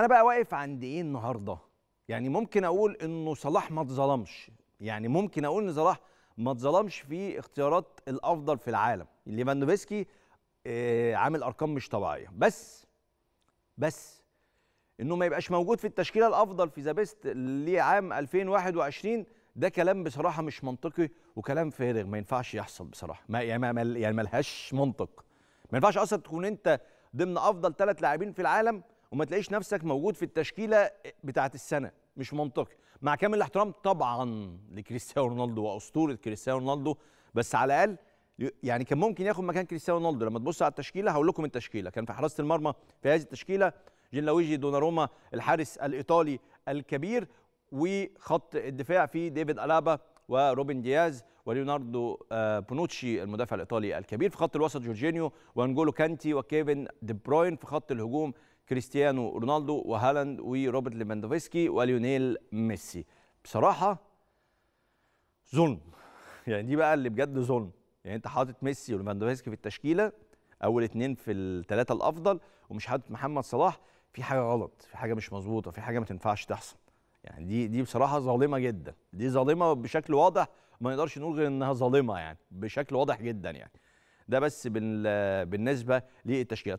انا بقى واقف عند ايه النهارده يعني ممكن اقول انه صلاح ما اتظلمش يعني ممكن اقول ان صلاح ما اتظلمش في اختيارات الافضل في العالم ليفاندوفسكي آه عامل ارقام مش طبيعيه بس بس انه ما يبقاش موجود في التشكيله الافضل في ذا بيست لعام 2021 ده كلام بصراحه مش منطقي وكلام فارغ ما ينفعش يحصل بصراحه ما يعني ما لهاش يعني ملهاش منطق ما ينفعش اصلا تكون انت ضمن افضل ثلاث لاعبين في العالم وما تلاقيش نفسك موجود في التشكيله بتاعه السنه مش منطقي مع كامل الاحترام طبعا لكريستيانو رونالدو واسطوره كريستيانو رونالدو بس على الاقل يعني كان ممكن ياخد مكان كريستيانو رونالدو لما تبص على التشكيله هقول لكم التشكيله كان في حراسه المرمى في هذه التشكيله جين لويجي دوناروما الحارس الايطالي الكبير وخط الدفاع فيه ديفيد الابا وروبن دياز وليوناردو آه، بونوتشي المدافع الايطالي الكبير في خط الوسط جورجينيو وانجولو كانتي وكيفن دي بروين في خط الهجوم كريستيانو رونالدو وهالاند وروبرت ليفاندوفسكي وليونيل ميسي بصراحه ظلم يعني دي بقى اللي بجد ظلم يعني انت حاطط ميسي وليفاندوفسكي في التشكيله اول اتنين في الثلاثه الافضل ومش حاطط محمد صلاح في حاجه غلط في حاجه مش مظبوطه في حاجه ما تنفعش تحصل يعني دي دي بصراحه ظالمه جدا دي ظالمه بشكل واضح ما نقدرش نقول غير انها ظالمه يعني بشكل واضح جدا يعني ده بس بالنسبه للتشكيله